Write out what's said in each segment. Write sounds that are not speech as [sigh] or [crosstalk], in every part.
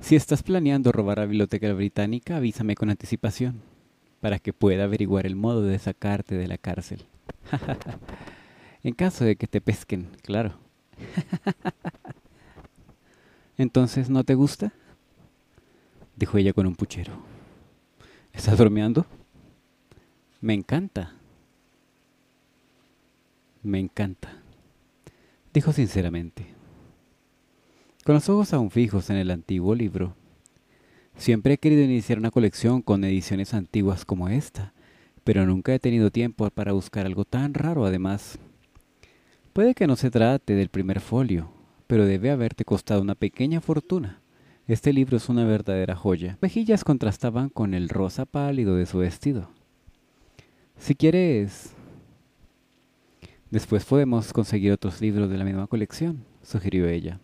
Si estás planeando robar la biblioteca británica, avísame con anticipación, para que pueda averiguar el modo de sacarte de la cárcel. [laughs] en caso de que te pesquen, claro. [laughs] Entonces, ¿no te gusta? Dijo ella con un puchero. ¿Estás durmiendo? Me encanta. Me encanta. Dijo sinceramente con los ojos aún fijos en el antiguo libro. Siempre he querido iniciar una colección con ediciones antiguas como esta, pero nunca he tenido tiempo para buscar algo tan raro además. Puede que no se trate del primer folio, pero debe haberte costado una pequeña fortuna. Este libro es una verdadera joya. Mejillas contrastaban con el rosa pálido de su vestido. Si quieres... Después podemos conseguir otros libros de la misma colección, sugirió ella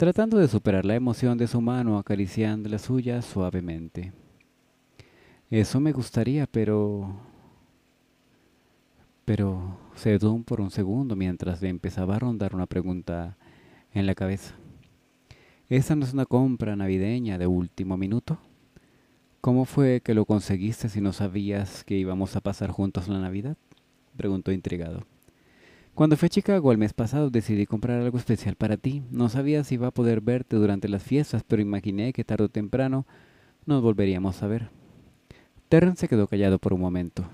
tratando de superar la emoción de su mano acariciando la suya suavemente. Eso me gustaría, pero... Pero se dudó por un segundo mientras le empezaba a rondar una pregunta en la cabeza. ¿Esa no es una compra navideña de último minuto? ¿Cómo fue que lo conseguiste si no sabías que íbamos a pasar juntos la Navidad? Preguntó intrigado. Cuando fui a Chicago el mes pasado decidí comprar algo especial para ti. No sabía si iba a poder verte durante las fiestas, pero imaginé que tarde o temprano nos volveríamos a ver. Terrence se quedó callado por un momento.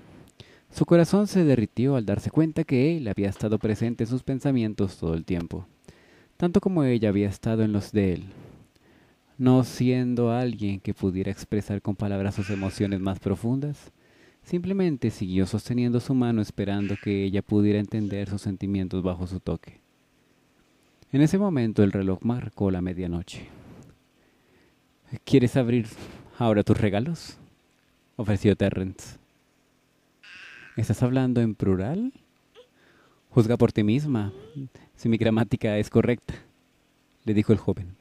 Su corazón se derritió al darse cuenta que él había estado presente en sus pensamientos todo el tiempo, tanto como ella había estado en los de él, no siendo alguien que pudiera expresar con palabras sus emociones más profundas. Simplemente siguió sosteniendo su mano esperando que ella pudiera entender sus sentimientos bajo su toque. En ese momento el reloj marcó la medianoche. ¿Quieres abrir ahora tus regalos? ofreció Terrence. ¿Estás hablando en plural? Juzga por ti misma si mi gramática es correcta, le dijo el joven,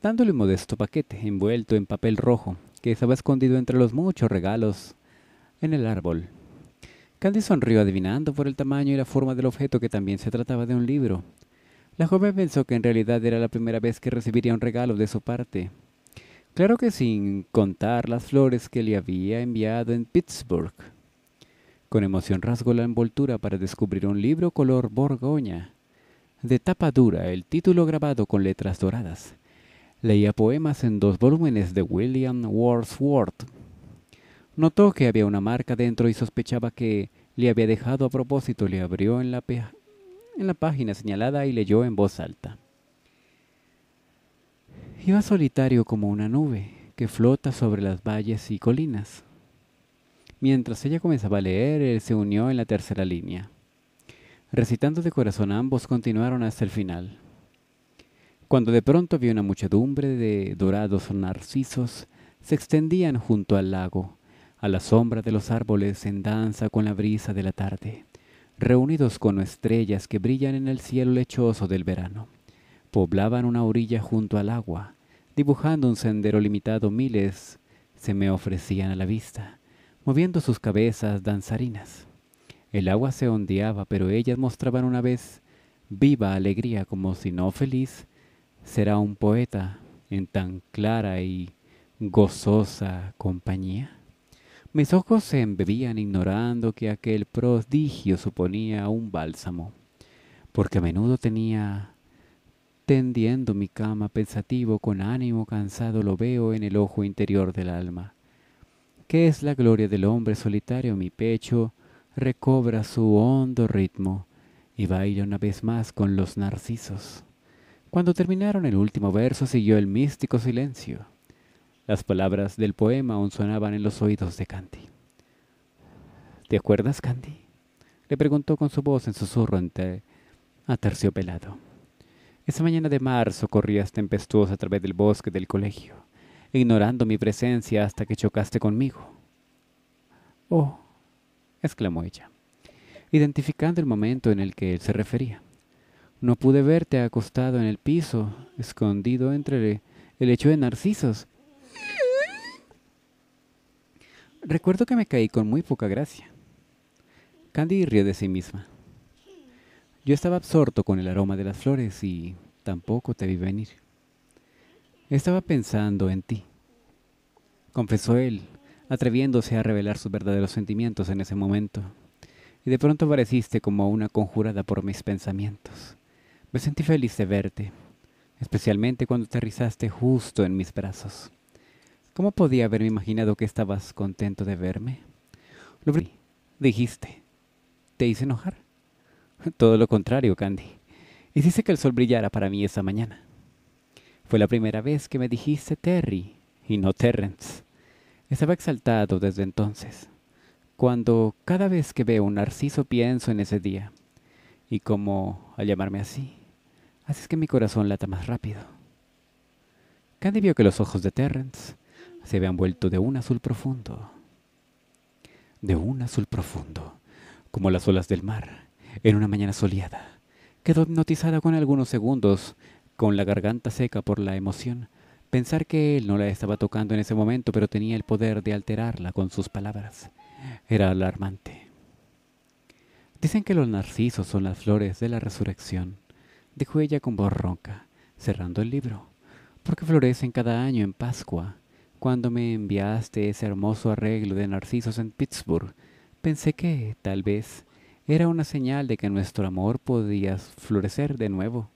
dándole un modesto paquete envuelto en papel rojo que estaba escondido entre los muchos regalos en el árbol. Candy sonrió adivinando por el tamaño y la forma del objeto que también se trataba de un libro. La joven pensó que en realidad era la primera vez que recibiría un regalo de su parte. Claro que sin contar las flores que le había enviado en Pittsburgh. Con emoción rasgó la envoltura para descubrir un libro color borgoña. De tapa dura, el título grabado con letras doradas. Leía poemas en dos volúmenes de William Wordsworth Notó que había una marca dentro y sospechaba que le había dejado a propósito. Le abrió en la, en la página señalada y leyó en voz alta. Iba solitario como una nube que flota sobre las valles y colinas. Mientras ella comenzaba a leer, él se unió en la tercera línea. Recitando de corazón ambos continuaron hasta el final. Cuando de pronto vio una muchedumbre de dorados narcisos se extendían junto al lago, a la sombra de los árboles en danza con la brisa de la tarde, reunidos con estrellas que brillan en el cielo lechoso del verano. Poblaban una orilla junto al agua, dibujando un sendero limitado miles se me ofrecían a la vista, moviendo sus cabezas danzarinas. El agua se ondeaba, pero ellas mostraban una vez viva alegría como si no feliz será un poeta en tan clara y gozosa compañía. Mis ojos se embebían ignorando que aquel prodigio suponía un bálsamo, porque a menudo tenía tendiendo mi cama pensativo con ánimo cansado lo veo en el ojo interior del alma. ¿Qué es la gloria del hombre solitario? Mi pecho recobra su hondo ritmo y baila una vez más con los narcisos. Cuando terminaron el último verso siguió el místico silencio. Las palabras del poema aún sonaban en los oídos de Candy. ¿Te acuerdas, Candy? Le preguntó con su voz en susurro ante aterciopelado. Esa mañana de marzo corrías tempestuosa a través del bosque del colegio, ignorando mi presencia hasta que chocaste conmigo. Oh, exclamó ella, identificando el momento en el que él se refería. No pude verte acostado en el piso, escondido entre el lecho de narcisos, Recuerdo que me caí con muy poca gracia. Candy rió de sí misma. Yo estaba absorto con el aroma de las flores y tampoco te vi venir. Estaba pensando en ti, confesó él, atreviéndose a revelar sus verdaderos sentimientos en ese momento. Y de pronto pareciste como una conjurada por mis pensamientos. Me sentí feliz de verte, especialmente cuando te aterrizaste justo en mis brazos. ¿Cómo podía haberme imaginado que estabas contento de verme? Lo dijiste. ¿Te hice enojar? Todo lo contrario, Candy. Hiciste que el sol brillara para mí esa mañana. Fue la primera vez que me dijiste Terry y no Terrence. Estaba exaltado desde entonces, cuando cada vez que veo un narciso pienso en ese día, y como al llamarme así, haces que mi corazón lata más rápido. Candy vio que los ojos de Terrence se habían vuelto de un azul profundo, de un azul profundo, como las olas del mar, en una mañana soleada. Quedó hipnotizada con algunos segundos, con la garganta seca por la emoción. Pensar que él no la estaba tocando en ese momento, pero tenía el poder de alterarla con sus palabras. Era alarmante. Dicen que los narcisos son las flores de la resurrección, dijo ella con voz ronca, cerrando el libro, porque florecen cada año en Pascua cuando me enviaste ese hermoso arreglo de narcisos en Pittsburgh, pensé que, tal vez, era una señal de que nuestro amor podía florecer de nuevo.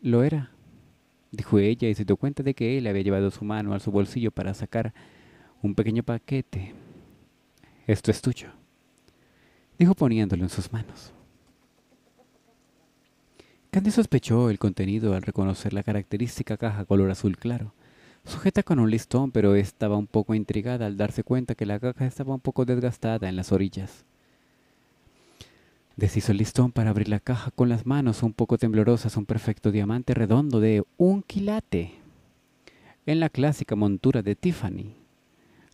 Lo era, dijo ella y se dio cuenta de que él había llevado su mano a su bolsillo para sacar un pequeño paquete. Esto es tuyo, dijo poniéndolo en sus manos. Candy sospechó el contenido al reconocer la característica caja color azul claro sujeta con un listón, pero estaba un poco intrigada al darse cuenta que la caja estaba un poco desgastada en las orillas. Deshizo el listón para abrir la caja con las manos un poco temblorosas, un perfecto diamante redondo de un quilate. En la clásica montura de Tiffany,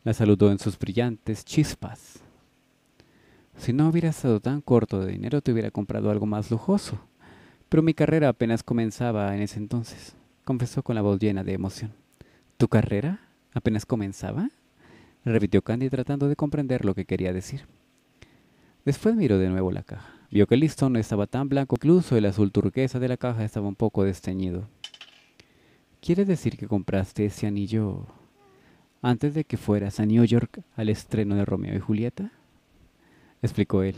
la saludó en sus brillantes chispas. Si no hubiera estado tan corto de dinero, te hubiera comprado algo más lujoso. Pero mi carrera apenas comenzaba en ese entonces, confesó con la voz llena de emoción. ¿Tu carrera apenas comenzaba? repitió Candy tratando de comprender lo que quería decir. Después miró de nuevo la caja. Vio que el listón no estaba tan blanco, incluso el azul turquesa de la caja estaba un poco desteñido. ¿Quieres decir que compraste ese anillo antes de que fueras a New York al estreno de Romeo y Julieta? explicó él.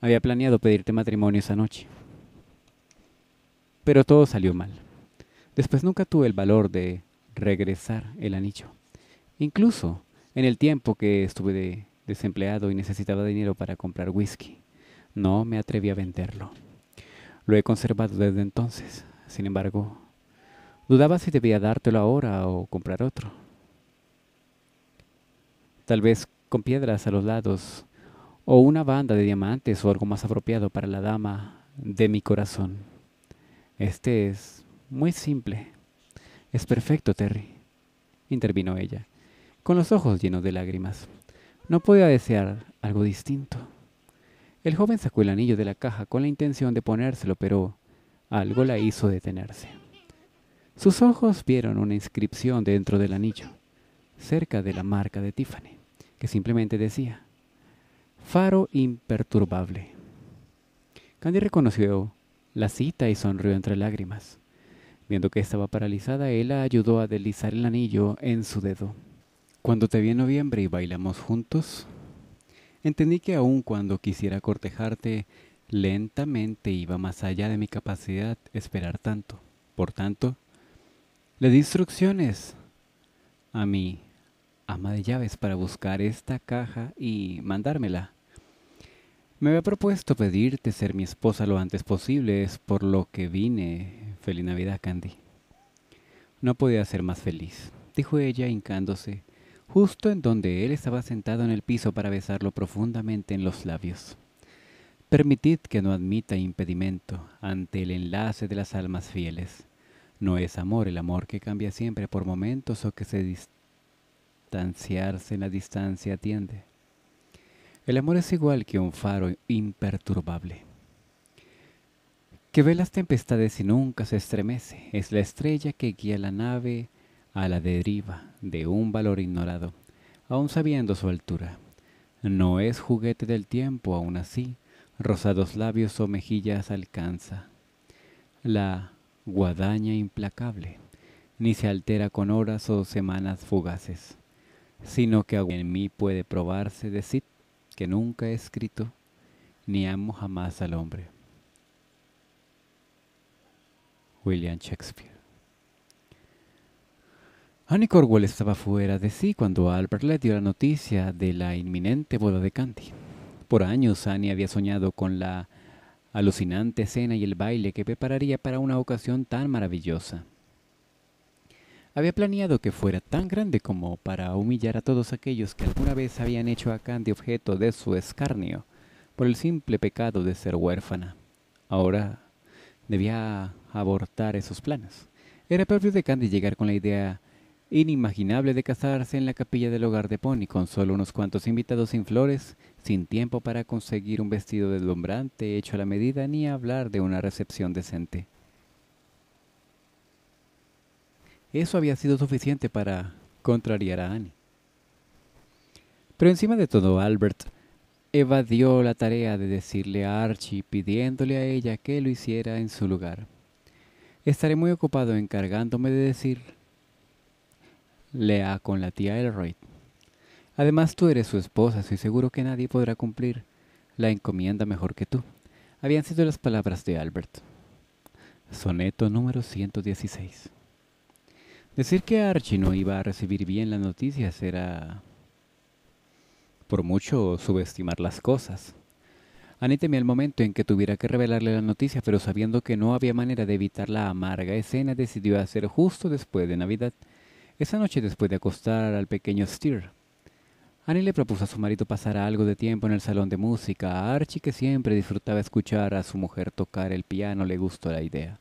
Había planeado pedirte matrimonio esa noche. Pero todo salió mal. Después nunca tuve el valor de regresar el anillo. Incluso en el tiempo que estuve desempleado y necesitaba dinero para comprar whisky, no me atreví a venderlo. Lo he conservado desde entonces. Sin embargo, dudaba si debía dártelo ahora o comprar otro. Tal vez con piedras a los lados, o una banda de diamantes o algo más apropiado para la dama de mi corazón. Este es muy simple. Es perfecto, Terry, intervino ella, con los ojos llenos de lágrimas. No podía desear algo distinto. El joven sacó el anillo de la caja con la intención de ponérselo, pero algo la hizo detenerse. Sus ojos vieron una inscripción dentro del anillo, cerca de la marca de Tiffany, que simplemente decía, Faro imperturbable. Candy reconoció la cita y sonrió entre lágrimas. Viendo que estaba paralizada, él la ayudó a deslizar el anillo en su dedo. Cuando te vi en noviembre y bailamos juntos, entendí que aun cuando quisiera cortejarte, lentamente iba más allá de mi capacidad esperar tanto. Por tanto, le di instrucciones a mi ama de llaves para buscar esta caja y mandármela. Me había propuesto pedirte ser mi esposa lo antes posible, es por lo que vine Feliz Navidad, Candy. No podía ser más feliz, dijo ella hincándose, justo en donde él estaba sentado en el piso para besarlo profundamente en los labios. Permitid que no admita impedimento ante el enlace de las almas fieles. No es amor el amor que cambia siempre por momentos o que se distanciarse en la distancia atiende. El amor es igual que un faro imperturbable que ve las tempestades y nunca se estremece. Es la estrella que guía la nave a la deriva de un valor ignorado, aun sabiendo su altura. No es juguete del tiempo, aun así, rosados labios o mejillas alcanza. La guadaña implacable, ni se altera con horas o semanas fugaces, sino que en mí puede probarse decir que nunca he escrito, ni amo jamás al hombre. William Shakespeare. Annie Corwell estaba fuera de sí cuando Albert le dio la noticia de la inminente boda de Candy. Por años Annie había soñado con la alucinante escena y el baile que prepararía para una ocasión tan maravillosa. Había planeado que fuera tan grande como para humillar a todos aquellos que alguna vez habían hecho a Candy objeto de su escarnio por el simple pecado de ser huérfana. Ahora debía abortar esos planes. Era propio de Candy llegar con la idea inimaginable de casarse en la capilla del hogar de Pony con solo unos cuantos invitados sin flores, sin tiempo para conseguir un vestido deslumbrante hecho a la medida ni hablar de una recepción decente. Eso había sido suficiente para contrariar a Annie. Pero encima de todo, Albert evadió la tarea de decirle a Archie pidiéndole a ella que lo hiciera en su lugar. Estaré muy ocupado encargándome de decir Lea con la tía Elroy. Además, tú eres su esposa, soy seguro que nadie podrá cumplir la encomienda mejor que tú. Habían sido las palabras de Albert. Soneto número 116. Decir que Archie no iba a recibir bien las noticias era por mucho subestimar las cosas. Annie temía el momento en que tuviera que revelarle la noticia, pero sabiendo que no había manera de evitar la amarga escena, decidió hacer justo después de Navidad, esa noche después de acostar al pequeño Steer. Annie le propuso a su marido pasar algo de tiempo en el salón de música. A Archie, que siempre disfrutaba escuchar a su mujer tocar el piano, le gustó la idea.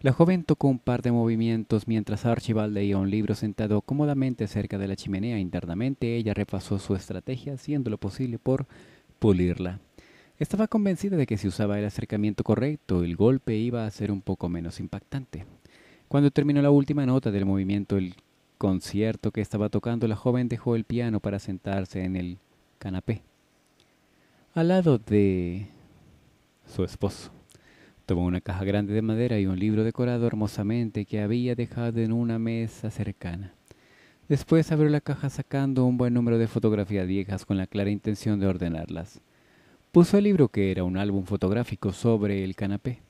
La joven tocó un par de movimientos mientras Archibald leía un libro sentado cómodamente cerca de la chimenea. Internamente ella repasó su estrategia, haciendo lo posible por pulirla. Estaba convencida de que si usaba el acercamiento correcto, el golpe iba a ser un poco menos impactante. Cuando terminó la última nota del movimiento, el concierto que estaba tocando, la joven dejó el piano para sentarse en el canapé. Al lado de su esposo. Tomó una caja grande de madera y un libro decorado hermosamente que había dejado en una mesa cercana. Después abrió la caja sacando un buen número de fotografías viejas con la clara intención de ordenarlas. Puso el libro que era un álbum fotográfico sobre el canapé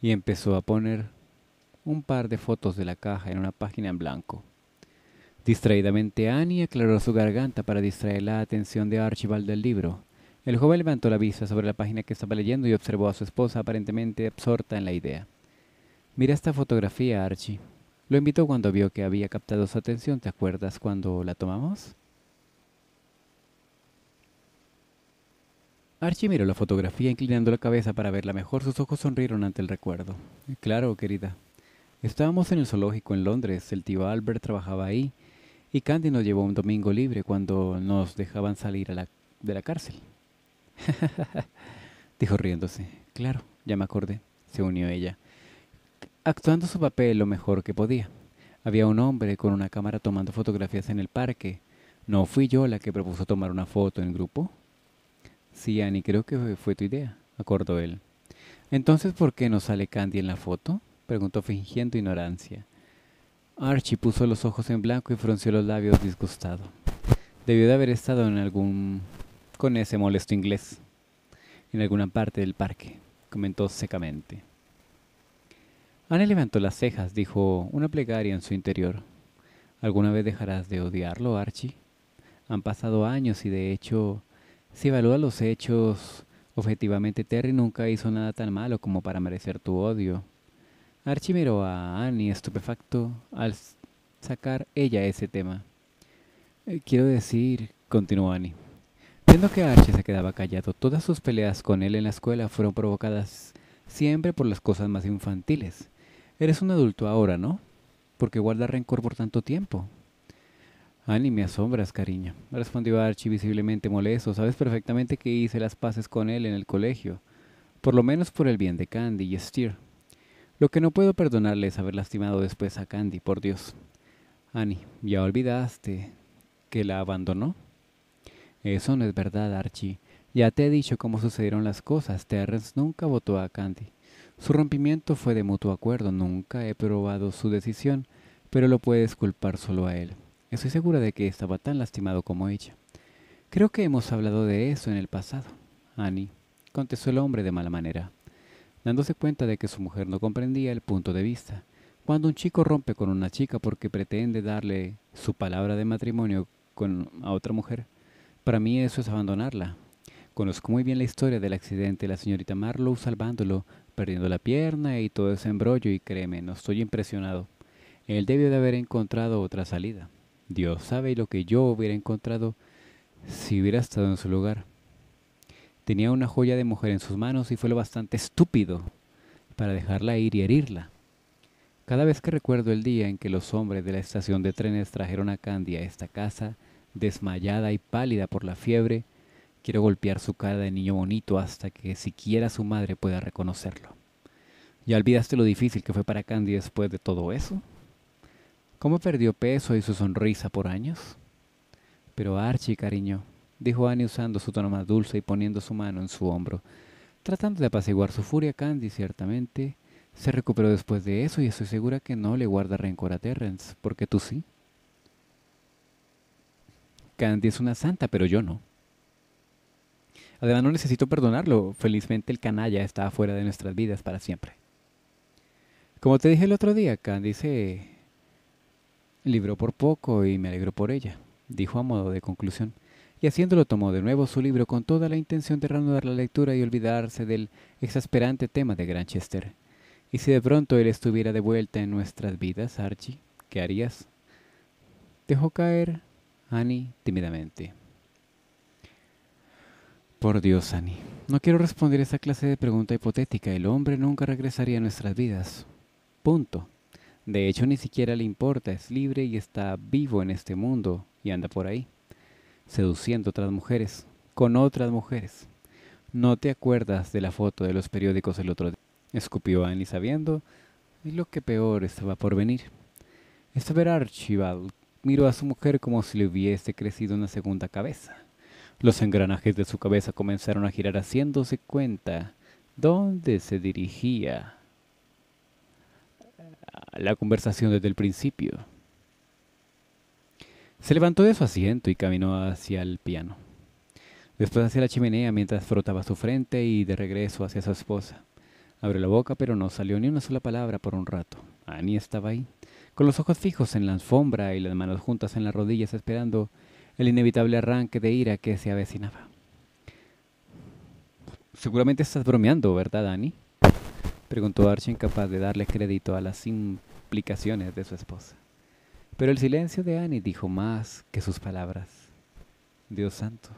y empezó a poner un par de fotos de la caja en una página en blanco. Distraídamente Annie aclaró su garganta para distraer la atención de Archibald del libro. El joven levantó la vista sobre la página que estaba leyendo y observó a su esposa aparentemente absorta en la idea. Mira esta fotografía, Archie. Lo invitó cuando vio que había captado su atención. ¿Te acuerdas cuando la tomamos? Archie miró la fotografía inclinando la cabeza para verla mejor. Sus ojos sonrieron ante el recuerdo. Claro, querida. Estábamos en el zoológico en Londres. El tío Albert trabajaba ahí. Y Candy nos llevó un domingo libre cuando nos dejaban salir de la cárcel. [laughs] Dijo riéndose. Claro, ya me acordé. Se unió ella. Actuando su papel lo mejor que podía. Había un hombre con una cámara tomando fotografías en el parque. No fui yo la que propuso tomar una foto en grupo. Sí, Annie, creo que fue tu idea, acordó él. Entonces, ¿por qué no sale Candy en la foto? preguntó fingiendo ignorancia. Archie puso los ojos en blanco y frunció los labios disgustado. Debió de haber estado en algún... con ese molesto inglés. En alguna parte del parque, comentó secamente. Annie levantó las cejas, dijo una plegaria en su interior. ¿Alguna vez dejarás de odiarlo, Archie? Han pasado años y de hecho si evalúas los hechos objetivamente, Terry nunca hizo nada tan malo como para merecer tu odio. Archie miró a Annie estupefacto al sacar ella ese tema. Eh, quiero decir, continuó Annie. Viendo que Archie se quedaba callado, todas sus peleas con él en la escuela fueron provocadas siempre por las cosas más infantiles. Eres un adulto ahora, ¿no? ¿Por qué guardas rencor por tanto tiempo? Annie, me asombras, cariño, respondió Archie visiblemente molesto. Sabes perfectamente que hice las paces con él en el colegio, por lo menos por el bien de Candy y Steer. Lo que no puedo perdonarle es haber lastimado después a Candy, por Dios. Annie, ya olvidaste que la abandonó. Eso no es verdad, Archie. Ya te he dicho cómo sucedieron las cosas. Terrence nunca votó a Candy. Su rompimiento fue de mutuo acuerdo. Nunca he probado su decisión, pero lo puedes culpar solo a él. Estoy segura de que estaba tan lastimado como ella. Creo que hemos hablado de eso en el pasado, Annie, contestó el hombre de mala manera, dándose cuenta de que su mujer no comprendía el punto de vista. Cuando un chico rompe con una chica porque pretende darle su palabra de matrimonio con a otra mujer, para mí eso es abandonarla. Conozco muy bien la historia del accidente de la señorita Marlowe salvándolo, perdiendo la pierna y todo ese embrollo y créeme, no estoy impresionado. Él debió de haber encontrado otra salida. Dios sabe lo que yo hubiera encontrado si hubiera estado en su lugar. Tenía una joya de mujer en sus manos y fue lo bastante estúpido para dejarla ir y herirla. Cada vez que recuerdo el día en que los hombres de la estación de trenes trajeron a Candy a esta casa, desmayada y pálida por la fiebre, quiero golpear su cara de niño bonito hasta que siquiera su madre pueda reconocerlo. ¿Ya olvidaste lo difícil que fue para Candy después de todo eso? ¿Cómo perdió peso y su sonrisa por años? Pero Archie, cariño, dijo Annie usando su tono más dulce y poniendo su mano en su hombro. Tratando de apaciguar su furia, Candy ciertamente se recuperó después de eso y estoy segura que no le guarda rencor a Terrence, porque tú sí. Candy es una santa, pero yo no. Además no necesito perdonarlo, felizmente el canalla está fuera de nuestras vidas para siempre. Como te dije el otro día, Candy se libro por poco y me alegro por ella, dijo a modo de conclusión, y haciéndolo tomó de nuevo su libro con toda la intención de reanudar la lectura y olvidarse del exasperante tema de Granchester. ¿Y si de pronto él estuviera de vuelta en nuestras vidas, Archie? ¿Qué harías? Dejó caer Annie tímidamente. Por Dios, Annie, no quiero responder esa clase de pregunta hipotética. El hombre nunca regresaría a nuestras vidas. Punto. De hecho, ni siquiera le importa, es libre y está vivo en este mundo y anda por ahí, seduciendo otras mujeres, con otras mujeres. ¿No te acuerdas de la foto de los periódicos el otro día? Escupió Annie sabiendo y lo que peor estaba por venir. ver Archibald miró a su mujer como si le hubiese crecido una segunda cabeza. Los engranajes de su cabeza comenzaron a girar haciéndose cuenta dónde se dirigía la conversación desde el principio. Se levantó de su asiento y caminó hacia el piano. Después hacia la chimenea mientras frotaba su frente y de regreso hacia su esposa. Abrió la boca pero no salió ni una sola palabra por un rato. Annie estaba ahí, con los ojos fijos en la alfombra y las manos juntas en las rodillas esperando el inevitable arranque de ira que se avecinaba. Seguramente estás bromeando, ¿verdad, Annie? Preguntó Archie, incapaz de darle crédito a las implicaciones de su esposa. Pero el silencio de Annie dijo más que sus palabras. Dios santo.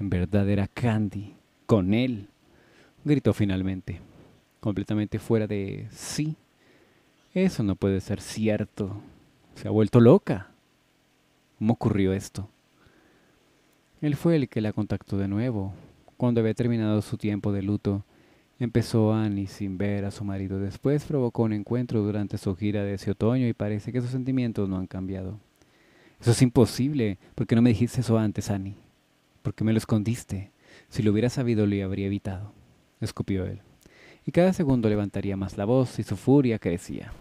En verdad era Candy, con él, gritó finalmente, completamente fuera de sí. Eso no puede ser cierto. Se ha vuelto loca. ¿Cómo ocurrió esto? Él fue el que la contactó de nuevo, cuando había terminado su tiempo de luto Empezó Annie sin ver a su marido. Después provocó un encuentro durante su gira de ese otoño y parece que sus sentimientos no han cambiado. Eso es imposible. ¿Por qué no me dijiste eso antes, Annie? ¿Por qué me lo escondiste? Si lo hubiera sabido, lo habría evitado. Escupió él. Y cada segundo levantaría más la voz y su furia crecía.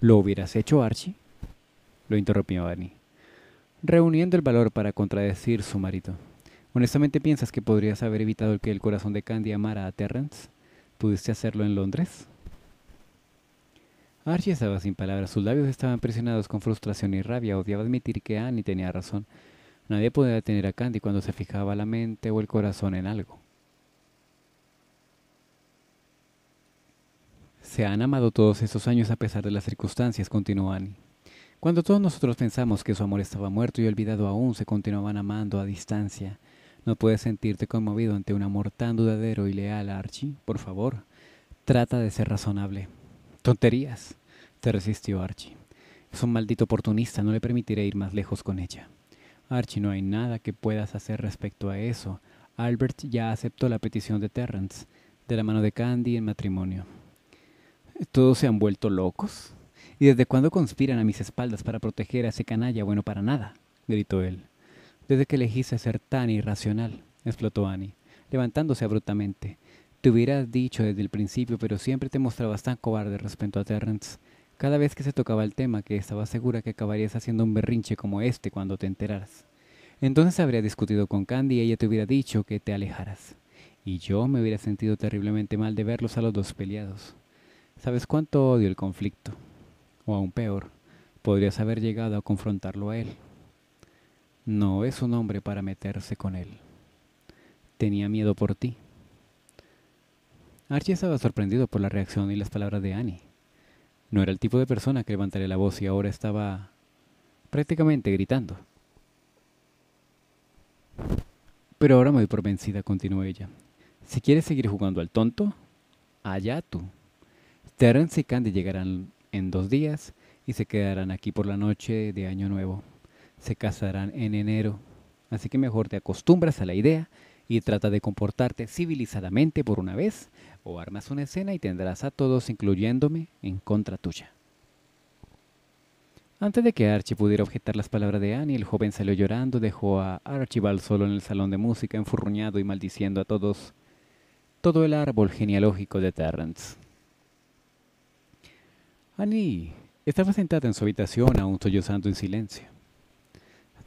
¿Lo hubieras hecho, Archie? Lo interrumpió Annie. Reuniendo el valor para contradecir su marido. ¿Honestamente piensas que podrías haber evitado que el corazón de Candy amara a Terrence? ¿Pudiste hacerlo en Londres? Archie estaba sin palabras, sus labios estaban presionados con frustración y rabia, odiaba admitir que Annie tenía razón. Nadie podía detener a Candy cuando se fijaba la mente o el corazón en algo. Se han amado todos estos años a pesar de las circunstancias, continuó Annie. Cuando todos nosotros pensamos que su amor estaba muerto y olvidado aún, se continuaban amando a distancia. No puedes sentirte conmovido ante un amor tan dudadero y leal, Archie. Por favor, trata de ser razonable. Tonterías, te resistió Archie. Es un maldito oportunista, no le permitiré ir más lejos con ella. Archie, no hay nada que puedas hacer respecto a eso. Albert ya aceptó la petición de Terrence, de la mano de Candy en matrimonio. ¿Todos se han vuelto locos? ¿Y desde cuándo conspiran a mis espaldas para proteger a ese canalla bueno para nada? gritó él. Desde que elegiste ser tan irracional, explotó Annie, levantándose abruptamente. Te hubieras dicho desde el principio, pero siempre te mostrabas tan cobarde respecto a Terrence. Cada vez que se tocaba el tema, que estaba segura que acabarías haciendo un berrinche como este cuando te enteraras. Entonces habría discutido con Candy y ella te hubiera dicho que te alejaras. Y yo me hubiera sentido terriblemente mal de verlos a los dos peleados. ¿Sabes cuánto odio el conflicto? O aún peor, podrías haber llegado a confrontarlo a él. No es un hombre para meterse con él. Tenía miedo por ti. Archie estaba sorprendido por la reacción y las palabras de Annie. No era el tipo de persona que levantaría la voz y ahora estaba prácticamente gritando. Pero ahora me doy por vencida, continuó ella. Si quieres seguir jugando al tonto, allá tú. Terence y Candy llegarán en dos días y se quedarán aquí por la noche de Año Nuevo se casarán en enero. Así que mejor te acostumbras a la idea y trata de comportarte civilizadamente por una vez o armas una escena y tendrás a todos, incluyéndome, en contra tuya. Antes de que Archie pudiera objetar las palabras de Annie, el joven salió llorando, dejó a Archibald solo en el salón de música, enfurruñado y maldiciendo a todos todo el árbol genealógico de Terrence. Annie estaba sentada en su habitación, aún sollozando en silencio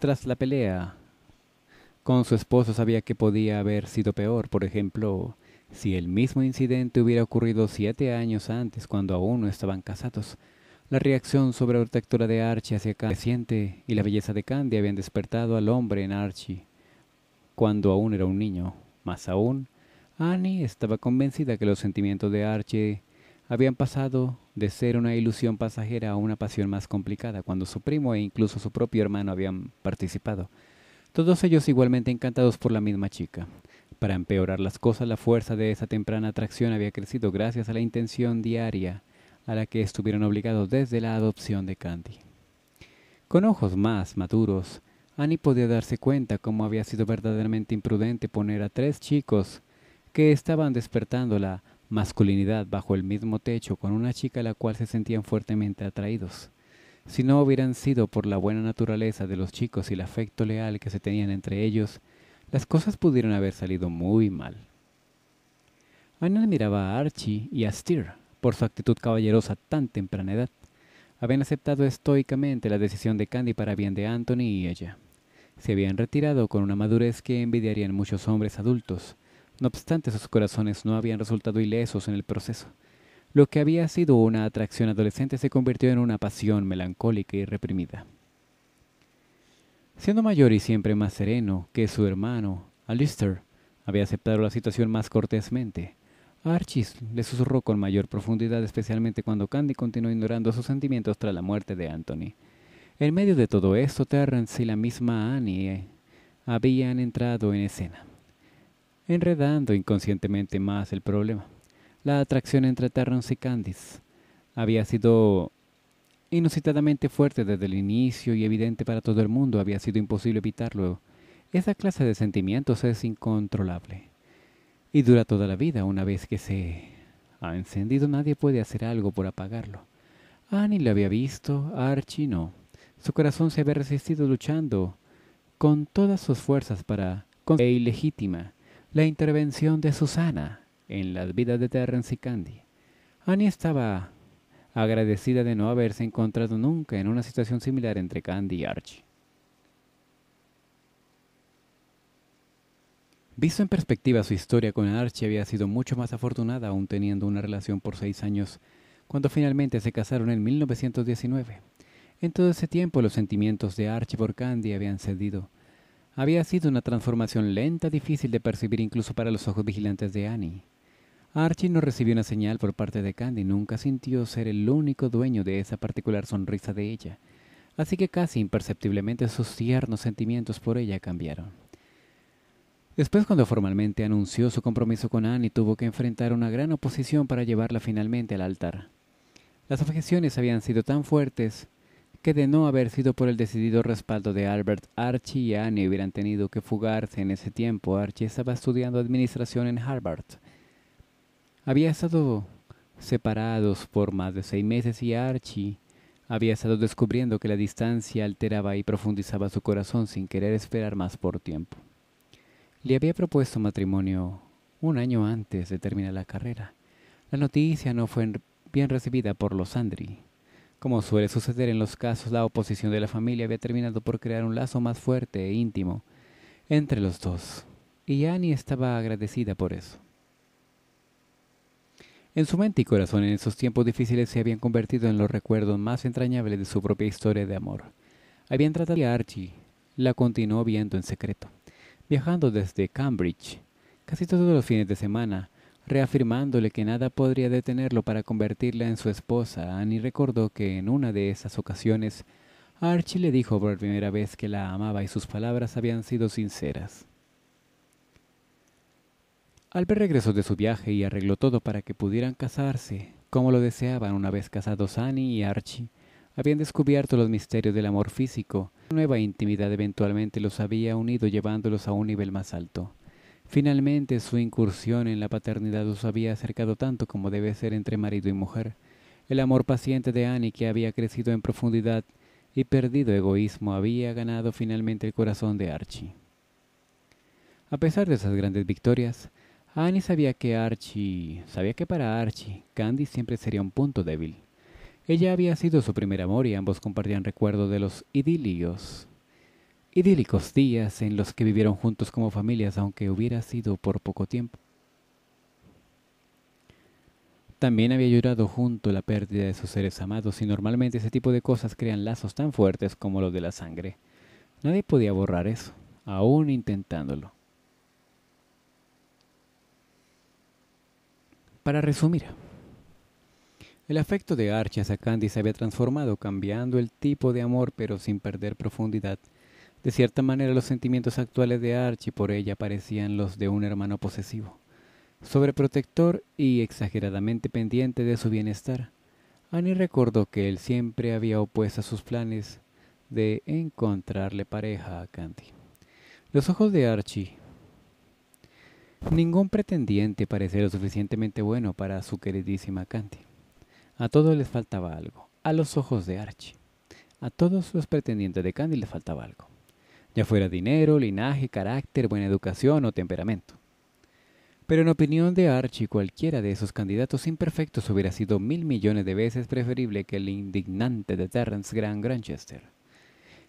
tras la pelea con su esposo sabía que podía haber sido peor, por ejemplo, si el mismo incidente hubiera ocurrido siete años antes, cuando aún no estaban casados. La reacción sobre la de Archie hacia Candy y la belleza de Candy habían despertado al hombre en Archie cuando aún era un niño. Más aún, Annie estaba convencida que los sentimientos de Archie habían pasado de ser una ilusión pasajera a una pasión más complicada, cuando su primo e incluso su propio hermano habían participado. Todos ellos igualmente encantados por la misma chica. Para empeorar las cosas, la fuerza de esa temprana atracción había crecido gracias a la intención diaria a la que estuvieron obligados desde la adopción de Candy. Con ojos más maduros, Annie podía darse cuenta cómo había sido verdaderamente imprudente poner a tres chicos que estaban despertándola masculinidad bajo el mismo techo con una chica a la cual se sentían fuertemente atraídos, si no hubieran sido por la buena naturaleza de los chicos y el afecto leal que se tenían entre ellos, las cosas pudieron haber salido muy mal. Ana admiraba a Archie y a Steer por su actitud caballerosa tan temprana edad. Habían aceptado estoicamente la decisión de Candy para bien de Anthony y ella. Se habían retirado con una madurez que envidiarían muchos hombres adultos, no obstante, sus corazones no habían resultado ilesos en el proceso. Lo que había sido una atracción adolescente se convirtió en una pasión melancólica y reprimida. Siendo mayor y siempre más sereno que su hermano, Alistair había aceptado la situación más cortésmente. Archis le susurró con mayor profundidad, especialmente cuando Candy continuó ignorando sus sentimientos tras la muerte de Anthony. En medio de todo esto, Terrence y la misma Annie eh, habían entrado en escena enredando inconscientemente más el problema. La atracción entre Terrence y Candice había sido inusitadamente fuerte desde el inicio y evidente para todo el mundo, había sido imposible evitarlo. Esa clase de sentimientos es incontrolable y dura toda la vida. Una vez que se ha encendido nadie puede hacer algo por apagarlo. Annie lo había visto, Archie no. Su corazón se había resistido luchando con todas sus fuerzas para conseguir ilegítima la intervención de Susana en las vidas de Terrence y Candy. Annie estaba agradecida de no haberse encontrado nunca en una situación similar entre Candy y Archie. Visto en perspectiva, su historia con Archie había sido mucho más afortunada, aún teniendo una relación por seis años, cuando finalmente se casaron en 1919. En todo ese tiempo, los sentimientos de Archie por Candy habían cedido había sido una transformación lenta, difícil de percibir incluso para los ojos vigilantes de Annie. Archie no recibió una señal por parte de Candy, nunca sintió ser el único dueño de esa particular sonrisa de ella, así que casi imperceptiblemente sus tiernos sentimientos por ella cambiaron. Después, cuando formalmente anunció su compromiso con Annie, tuvo que enfrentar una gran oposición para llevarla finalmente al altar. Las objeciones habían sido tan fuertes que de no haber sido por el decidido respaldo de Albert, Archie y Annie hubieran tenido que fugarse en ese tiempo. Archie estaba estudiando administración en Harvard. Había estado separados por más de seis meses y Archie había estado descubriendo que la distancia alteraba y profundizaba su corazón sin querer esperar más por tiempo. Le había propuesto matrimonio un año antes de terminar la carrera. La noticia no fue bien recibida por los Andri. Como suele suceder en los casos, la oposición de la familia había terminado por crear un lazo más fuerte e íntimo entre los dos, y Annie estaba agradecida por eso. En su mente y corazón en esos tiempos difíciles se habían convertido en los recuerdos más entrañables de su propia historia de amor. Habían tratado a Archie, la continuó viendo en secreto, viajando desde Cambridge casi todos los fines de semana, reafirmándole que nada podría detenerlo para convertirla en su esposa. Annie recordó que en una de esas ocasiones, Archie le dijo por primera vez que la amaba y sus palabras habían sido sinceras. Albert regresó de su viaje y arregló todo para que pudieran casarse, como lo deseaban una vez casados Annie y Archie. Habían descubierto los misterios del amor físico. Una nueva intimidad eventualmente los había unido llevándolos a un nivel más alto. Finalmente, su incursión en la paternidad los había acercado tanto como debe ser entre marido y mujer. El amor paciente de Annie, que había crecido en profundidad y perdido egoísmo, había ganado finalmente el corazón de Archie. A pesar de esas grandes victorias, Annie sabía que Archie, sabía que para Archie, Candy siempre sería un punto débil. Ella había sido su primer amor y ambos compartían recuerdos de los idilios idílicos días en los que vivieron juntos como familias, aunque hubiera sido por poco tiempo. También había llorado junto la pérdida de sus seres amados y normalmente ese tipo de cosas crean lazos tan fuertes como los de la sangre. Nadie podía borrar eso, aún intentándolo. Para resumir, el afecto de Archie hacia Candy se había transformado, cambiando el tipo de amor pero sin perder profundidad de cierta manera los sentimientos actuales de Archie por ella parecían los de un hermano posesivo, sobreprotector y exageradamente pendiente de su bienestar. Annie recordó que él siempre había opuesto a sus planes de encontrarle pareja a Candy. Los ojos de Archie. Ningún pretendiente parecía lo suficientemente bueno para su queridísima Candy. A todos les faltaba algo, a los ojos de Archie. A todos los pretendientes de Candy les faltaba algo ya fuera dinero, linaje, carácter, buena educación o temperamento. Pero en opinión de Archie, cualquiera de esos candidatos imperfectos hubiera sido mil millones de veces preferible que el indignante de Terrence Grant Granchester.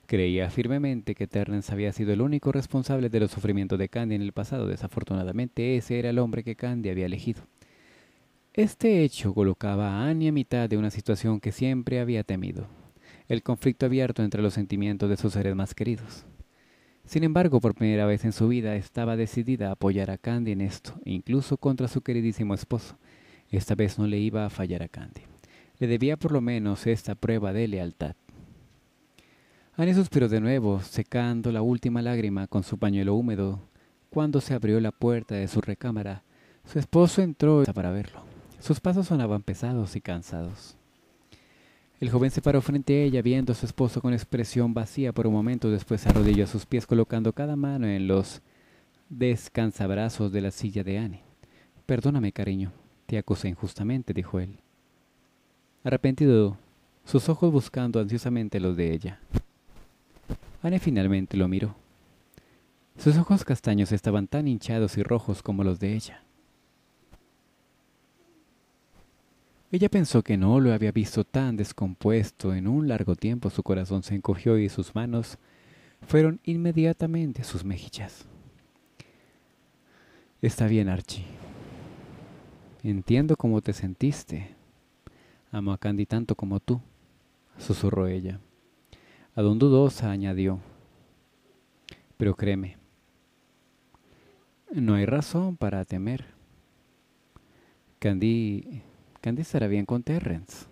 Creía firmemente que Terrence había sido el único responsable de los sufrimientos de Candy en el pasado. Desafortunadamente, ese era el hombre que Candy había elegido. Este hecho colocaba a Annie a mitad de una situación que siempre había temido. El conflicto abierto entre los sentimientos de sus seres más queridos. Sin embargo, por primera vez en su vida estaba decidida a apoyar a Candy en esto, incluso contra su queridísimo esposo. Esta vez no le iba a fallar a Candy. Le debía por lo menos esta prueba de lealtad. Annie suspiró de nuevo, secando la última lágrima con su pañuelo húmedo. Cuando se abrió la puerta de su recámara, su esposo entró para verlo. Sus pasos sonaban pesados y cansados. El joven se paró frente a ella, viendo a su esposo con expresión vacía por un momento, después arrodilló a sus pies colocando cada mano en los descansabrazos de la silla de Anne. Perdóname, cariño, te acusé injustamente, dijo él. Arrepentido, sus ojos buscando ansiosamente los de ella. Anne finalmente lo miró. Sus ojos castaños estaban tan hinchados y rojos como los de ella. Ella pensó que no lo había visto tan descompuesto en un largo tiempo. Su corazón se encogió y sus manos fueron inmediatamente sus mejillas. Está bien, Archie. Entiendo cómo te sentiste. Amo a Candy tanto como tú, susurró ella. don dudosa añadió. Pero créeme, no hay razón para temer. Candy Candice era bien con Terrence.